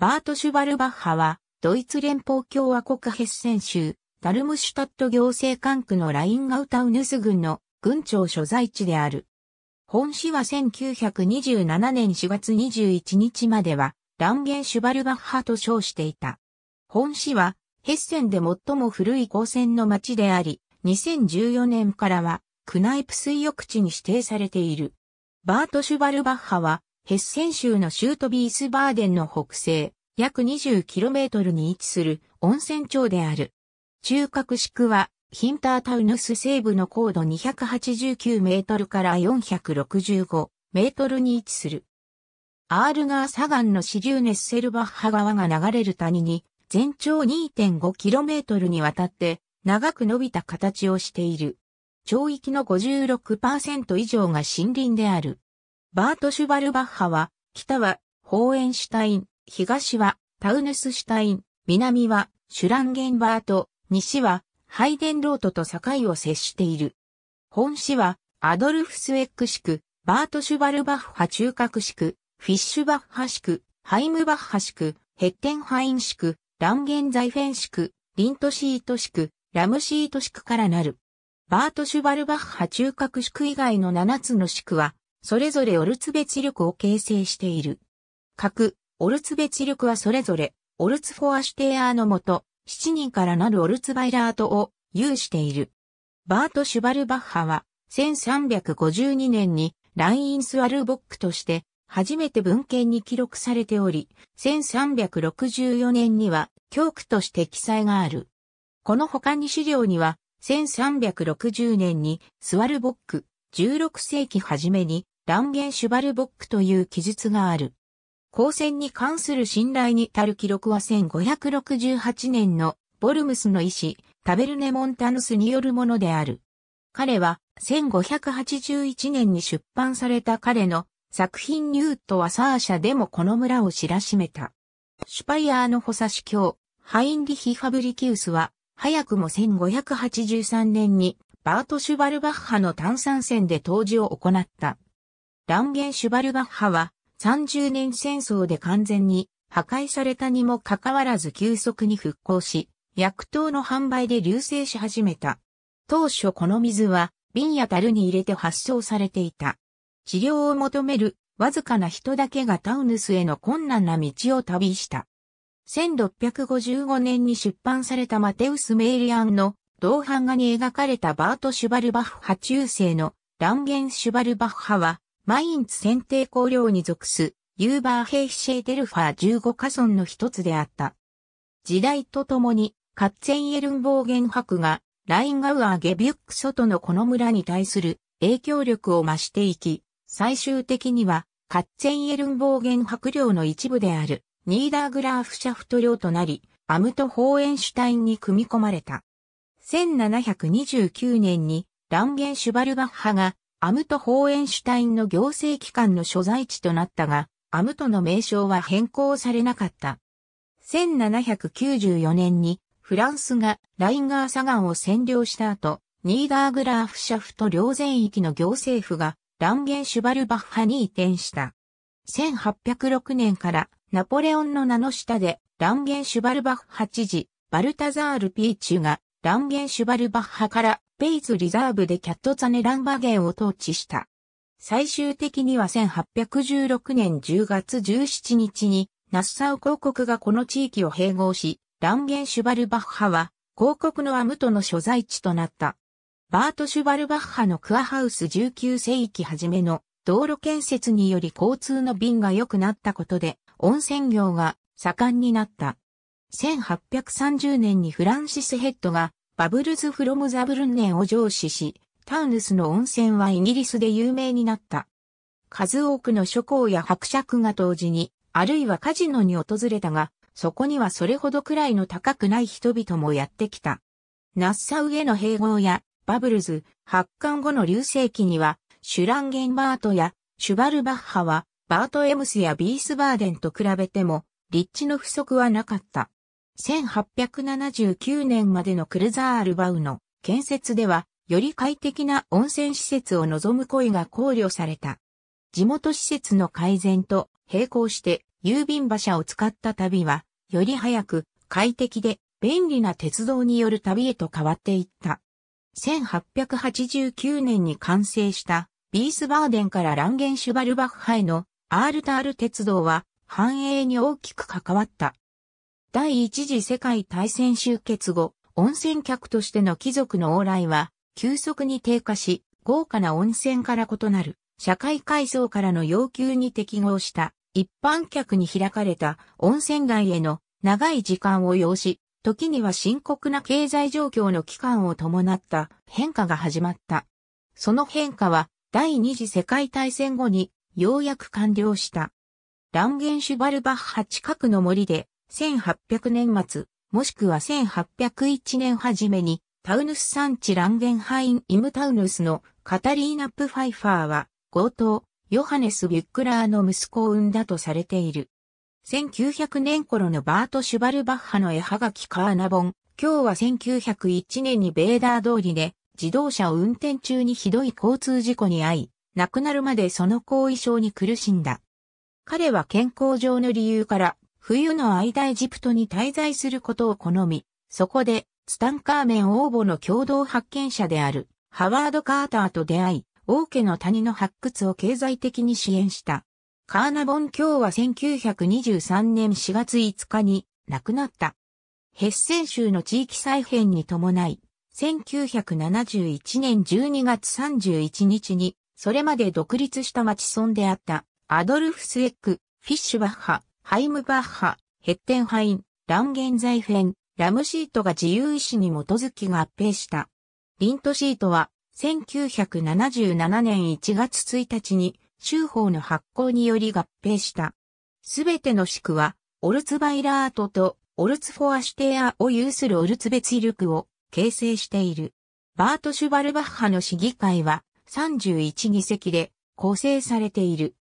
バート・シュバルバッハは、ドイツ連邦共和国ヘッセン州、ダルムシュタット行政管区のラインガウタウヌス郡の郡庁所在地である。本市は1927年4月21日までは、ランゲン・シュバルバッハと称していた。本市は、ヘッセンで最も古い高専の町であり、2014年からは、クナイプ水浴地に指定されている。バート・シュバルバッハは、ヘッセン州のシュートビースバーデンの北西、約 20km に位置する温泉町である。中核地区はヒンタータウヌス西部の高度289メートルから465メートルに位置する。アールガー砂岩の支流ネッセルバッハ川が流れる谷に全長 2.5km にわたって長く伸びた形をしている。町域の56%以上が森林である。バート・シュバルバッハは、北は、ホーエンシュタイン、東は、タウヌスシュタイン、南は、シュランゲンバート、西は、ハイデンロートと境を接している。本市は、アドルフスエック市区、バート・シュバルバッハ中核市区、フィッシュバッハ市区、ハイムバッハ市区、ヘッテンハイン市区、ランゲンザイフェン市区、リントシート市区、ラムシート市区からなる。バート・シュバルバッハ中核市区以外の7つの市区は、それぞれオルツベチ力を形成している。各、オルツベチ力はそれぞれ、オルツフォアシュテーアーのもと、7人からなるオルツバイラートを有している。バート・シュバルバッハは、1352年にライン・スワルボックとして、初めて文献に記録されており、1364年には教区として記載がある。この他に資料には、1360年にスワルボック、16世紀初めにランゲンシュバルボックという記述がある。光線に関する信頼に足る記録は1568年のボルムスの医師、タベルネ・モンタヌスによるものである。彼は1581年に出版された彼の作品ニュートはサーシャでもこの村を知らしめた。シュパイアーの補佐主教、ハインリヒ・ファブリキウスは、早くも1583年にバート・シュバルバッハの炭酸泉で当時を行った。ランゲンシュバルバッハは30年戦争で完全に破壊されたにもかかわらず急速に復興し、薬糖の販売で流星し始めた。当初この水は瓶や樽に入れて発送されていた。治療を求めるわずかな人だけがタウヌスへの困難な道を旅した。1655年に出版されたマテウス・メイリアンの銅版画に描かれたバート・シュバルバッハ中世のランゲン・シュバルバッハはマインツ選定公領に属す、ユーバーヘイシェーデルファー15カ村の一つであった。時代とともに、カッツェンエルンボーゲン博が、ラインガウアー・ゲビュック外のこの村に対する影響力を増していき、最終的には、カッツェンエルンボーゲン博領の一部である、ニーダーグラーフシャフト領となり、アムト・ホーエンシュタインに組み込まれた。1729年に、ランゲン・シュバルバッハがアムト・ホーエンシュタインの行政機関の所在地となったが、アムトの名称は変更されなかった。1794年にフランスがラインガーガンを占領した後、ニーダーグラーフシャフト両全域の行政府がランゲンシュバルバッハに移転した。1806年からナポレオンの名の下でランゲンシュバルバッハ知事、バルタザール・ピーチュがランゲンシュバルバッハからペイズリザーブでキャットザネランバゲンを統治した。最終的には1816年10月17日に、ナッサウ公国がこの地域を併合し、ランゲン・シュバルバッハは、公国のアムトの所在地となった。バート・シュバルバッハのクアハウス19世紀初めの道路建設により交通の便が良くなったことで、温泉業が盛んになった。1830年にフランシス・ヘッドがバブルズ・フロム・ザ・ブルンネンを上司し、タウヌスの温泉はイギリスで有名になった。数多くの諸侯や伯爵が同時に、あるいはカジノに訪れたが、そこにはそれほどくらいの高くない人々もやってきた。ナッサウへの併合や、バブルズ、発刊後の流星期には、シュランゲンバートや、シュバルバッハは、バートエムスやビースバーデンと比べても、立地の不足はなかった。1879年までのクルザーアルバウの建設では、より快適な温泉施設を望む声が考慮された。地元施設の改善と並行して郵便馬車を使った旅は、より早く快適で便利な鉄道による旅へと変わっていった。1889年に完成したビースバーデンからランゲンシュバルバッハへのアールタール鉄道は繁栄に大きく関わった。第一次世界大戦終結後、温泉客としての貴族の往来は、急速に低下し、豪華な温泉から異なる、社会階層からの要求に適合した、一般客に開かれた温泉街への長い時間を要し、時には深刻な経済状況の期間を伴った変化が始まった。その変化は第二次世界大戦後にようやく完了した。ランゲンシュバルバッハ近くの森で1800年末、もしくは1801年初めに、タウヌス産地ランゲンハイン・イムタウヌスのカタリーナ・プファイファーは、強盗、ヨハネス・ビュックラーの息子を産んだとされている。1900年頃のバート・シュバルバッハの絵はがきカーナボン、今日は1901年にベーダー通りで、自動車を運転中にひどい交通事故に遭い、亡くなるまでその後遺症に苦しんだ。彼は健康上の理由から冬の間エジプトに滞在することを好み、そこで、ツタンカーメン王母の共同発見者である、ハワード・カーターと出会い、王家の谷の発掘を経済的に支援した。カーナボン卿は1923年4月5日に亡くなった。ヘッセン州の地域再編に伴い、1971年12月31日に、それまで独立した町村であった、アドルフスエック、フィッシュバッハ、ハイムバッハ、ヘッテンハイン、ランゲンザイフェン、ラムシートが自由意志に基づき合併した。リントシートは、1977年1月1日に、州法の発行により合併した。すべての市区は、オルツバイラートとオルツフォアシュテアを有するオルツベツ力を形成している。バート・シュバルバッハの市議会は31議席で構成されている。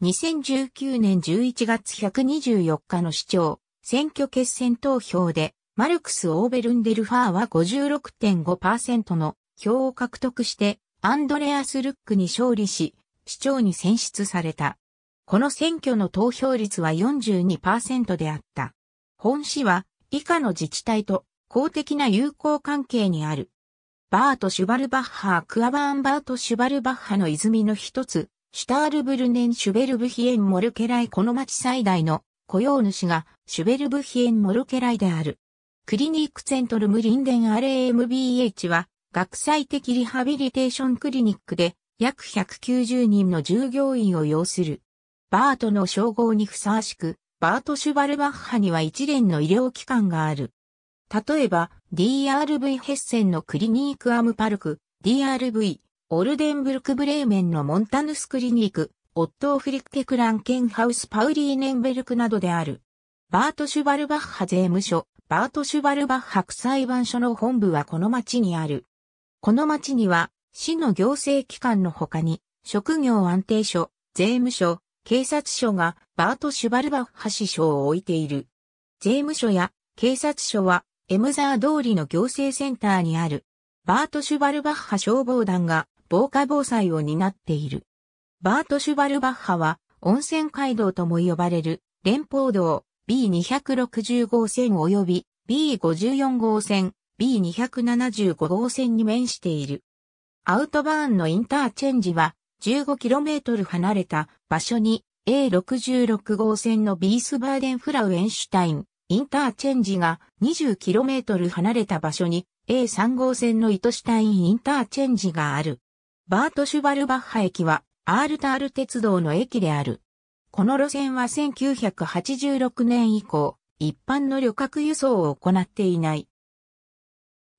2019年11月124日の市長、選挙決選投票で、マルクス・オーベルンデルファーは56.5%の票を獲得して、アンドレアス・ルックに勝利し、市長に選出された。この選挙の投票率は42%であった。本市は以下の自治体と公的な友好関係にある。バート・シュバルバッハー・クアバーンバート・シュバルバッハの泉の一つ、シュタールブルネンシュベルブヒエンモルケライこの町最大の雇用主がシュベルブヒエンモルケライである。クリニックセントルムリンデン RAMBH は学際的リハビリテーションクリニックで約190人の従業員を要する。バートの称号にふさわしく、バート・シュバルバッハには一連の医療機関がある。例えば、DRV ヘッセンのクリニークアムパルク、DRV オルデンブルク・ブレーメンのモンタヌスクリニック、オットー・フリッケクランケンハウス・パウリーネンベルクなどである。バート・シュバルバッハ税務署、バート・シュバルバッハ裁判所の本部はこの町にある。この町には、市の行政機関の他に、職業安定所、税務署、警察署がバート・シュバルバッハ支所を置いている。税務署や警察署は、エムザー通りの行政センターにある、バート・シュバルバッハ消防団が防火防災を担っている。バート・シュバルバッハは、温泉街道とも呼ばれる、連邦道 B260 号線及び B54 号線、B275 号線に面している。アウトバーンのインターチェンジは 15km 離れた場所に A66 号線のビースバーデンフラウエンシュタインインターチェンジが 20km 離れた場所に A3 号線のイトシュタインインターチェンジがある。バート・シュバルバッハ駅は、アールタール鉄道の駅である。この路線は1986年以降、一般の旅客輸送を行っていない。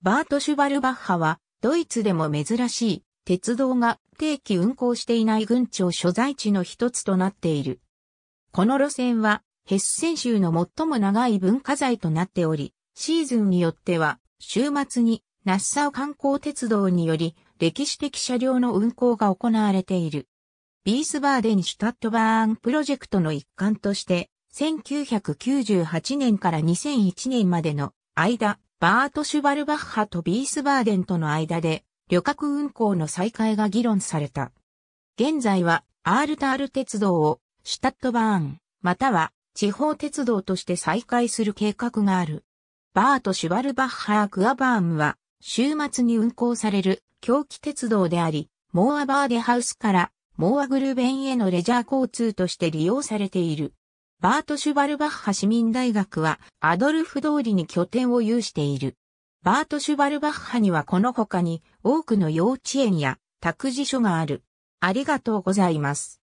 バート・シュバルバッハは、ドイツでも珍しい、鉄道が定期運行していない軍庁所在地の一つとなっている。この路線は、ヘッセン州の最も長い文化財となっており、シーズンによっては、週末に、ナッサウ観光鉄道により、歴史的車両の運行が行われている。ビースバーデンシュタットバーンプロジェクトの一環として、1998年から2001年までの間、バート・シュバルバッハとビースバーデンとの間で、旅客運行の再開が議論された。現在は、アールタール鉄道を、シュタットバーン、または、地方鉄道として再開する計画がある。バート・シュバルバッハー・クアバーンは、週末に運行される狂気鉄道であり、モアバーデハウスからモアグルベンへのレジャー交通として利用されている。バート・シュバルバッハ市民大学はアドルフ通りに拠点を有している。バート・シュバルバッハにはこの他に多くの幼稚園や託児所がある。ありがとうございます。